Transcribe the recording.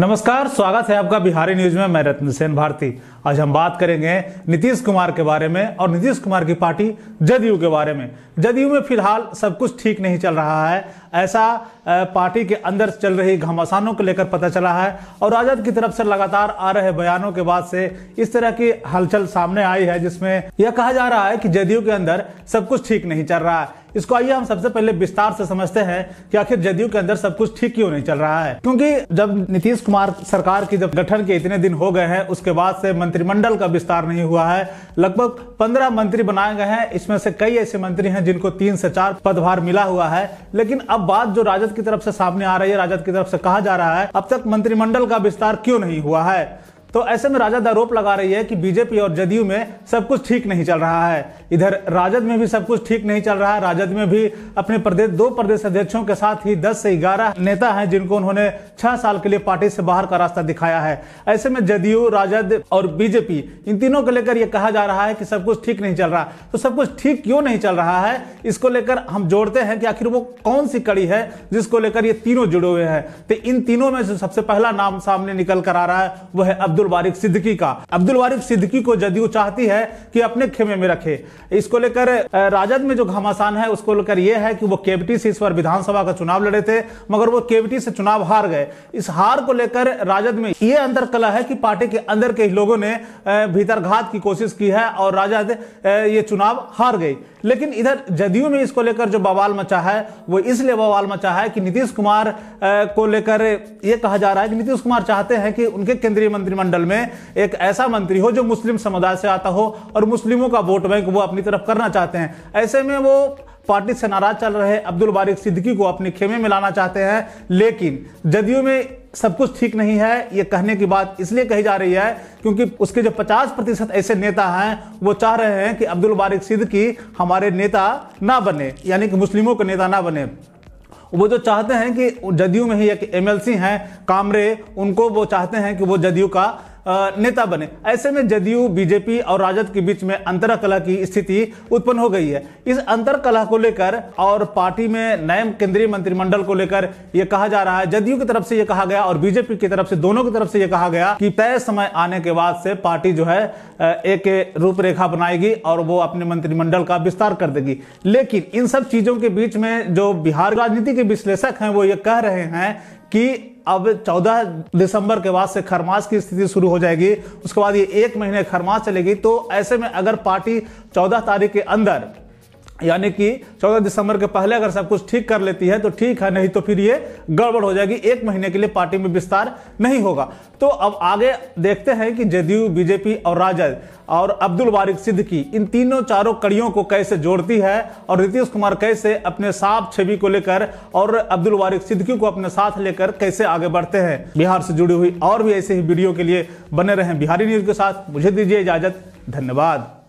नमस्कार स्वागत है आपका बिहारी न्यूज में मैं रत्न सेन भारती आज हम बात करेंगे नीतीश कुमार के बारे में और नीतीश कुमार की पार्टी जदयू के बारे में जदयू में फिलहाल सब कुछ ठीक नहीं चल रहा है ऐसा पार्टी के अंदर चल रही घमासानों को लेकर पता चला है और आजाद की तरफ से लगातार आ रहे बयानों के बाद से इस तरह की हलचल सामने आई है जिसमें यह कहा जा रहा है कि जदयू के अंदर सब कुछ ठीक नहीं चल रहा है इसको आइए हम सबसे पहले विस्तार से समझते हैं कि आखिर जदयू के अंदर सब कुछ ठीक क्यों नहीं चल रहा है क्योंकि जब नीतीश कुमार सरकार की जब गठन के इतने दिन हो गए हैं उसके बाद से मंत्रिमंडल का विस्तार नहीं हुआ है लगभग पंद्रह मंत्री बनाए गए हैं इसमें से कई ऐसे मंत्री हैं जिनको तीन से चार पदभार मिला हुआ है लेकिन अब बात जो राजद की तरफ से सामने आ रही है राजद की तरफ से कहा जा रहा है अब तक मंत्रिमंडल का विस्तार क्यों नहीं हुआ है तो ऐसे में राजद आरोप लगा रही है कि बीजेपी और जदयू में सब कुछ ठीक नहीं चल रहा है इधर राजद में भी सब कुछ ठीक नहीं चल रहा है राजद में भी अपने प्रदेश दो प्रदेश अध्यक्षों के साथ ही 10 से 11 नेता हैं जिनको उन्होंने छह साल के लिए पार्टी से बाहर का रास्ता दिखाया है ऐसे में जदयू राजद और बीजेपी इन तीनों को लेकर यह कहा जा रहा है कि सब कुछ ठीक नहीं चल रहा तो सब कुछ ठीक क्यों नहीं चल रहा है इसको लेकर हम जोड़ते हैं कि आखिर वो कौन सी कड़ी है जिसको लेकर ये तीनों जुड़े हुए हैं तो इन तीनों में सबसे पहला नाम सामने निकल कर आ रहा है वह है अब्दुल बारिक सिद्दकी का अब्दुल बारिक सिद्दकी को जदयू चाहती है कि अपने खेमे में रखे इसको लेकर राजद में जो घमासान है उसको लेकर यह है कि वो केवटी से इस बार विधानसभा का चुनाव लड़े थे मगर वो केवटी से चुनाव हार गए इस हार को लेकर राजद में यह अंतर कला है कि पार्टी के अंदर के लोगों ने भीतरघात की कोशिश की है और राजद ये चुनाव हार गई लेकिन इधर जदयू में इसको लेकर जो बवाल मचा है वो इसलिए बवाल मचा है कि नीतीश कुमार को लेकर यह कहा जा रहा है कि नीतीश कुमार चाहते हैं कि उनके केंद्रीय मंत्रिमंडल में एक ऐसा मंत्री हो जो मुस्लिम समुदाय से आता हो और मुस्लिमों का वोट बैंक वो अपनी तरफ करना चाहते हैं ऐसे में वो पार्टी से नाराज चल रहे अब्दुल बारिक सिद्दीकी को अपने खेमे में लाना चाहते हैं लेकिन जदयू में सब कुछ ठीक नहीं है ये कहने की बात इसलिए कही जा रही है क्योंकि उसके जो 50 प्रतिशत ऐसे नेता हैं वो चाह रहे हैं कि अब्दुल बारिक सिद्दीकी हमारे नेता ना बने यानी कि मुस्लिमों के नेता ना बने वो जो चाहते हैं कि जदयू में ही एक एमएलसी हैं कामरे उनको वो चाहते हैं कि वो जदयू का नेता बने ऐसे में जदयू बीजेपी और राजद के बीच में अंतरकला की स्थिति उत्पन्न हो गई है इस अंतरकला को लेकर और पार्टी में नए केंद्रीय मंत्रिमंडल को लेकर यह कहा जा रहा है जदयू की तरफ से यह कहा गया और बीजेपी की तरफ से दोनों की तरफ से यह कहा गया कि तय समय आने के बाद से पार्टी जो है एक रूपरेखा बनाएगी और वो अपने मंत्रिमंडल का विस्तार कर देगी लेकिन इन सब चीजों के बीच में जो बिहार राजनीति के विश्लेषक हैं वो ये कह रहे हैं कि अब 14 दिसंबर के बाद से खरमास की स्थिति शुरू हो जाएगी उसके बाद ये एक महीने खरमास चलेगी तो ऐसे में अगर पार्टी 14 तारीख के अंदर यानी कि 14 दिसंबर के पहले अगर सब कुछ ठीक कर लेती है तो ठीक है नहीं तो फिर ये गड़बड़ हो जाएगी एक महीने के लिए पार्टी में विस्तार नहीं होगा तो अब आगे देखते हैं कि जदयू बीजेपी और राजद और अब्दुल बारिक सिद्दकी इन तीनों चारों कड़ियों को कैसे जोड़ती है और नीतीश कुमार कैसे अपने साफ छवि को लेकर और अब्दुल बारिक सिद्दकी को अपने साथ लेकर कैसे आगे बढ़ते हैं बिहार से जुड़ी हुई और भी ऐसे ही वीडियो के लिए बने रहें बिहारी न्यूज के साथ मुझे दीजिए इजाजत धन्यवाद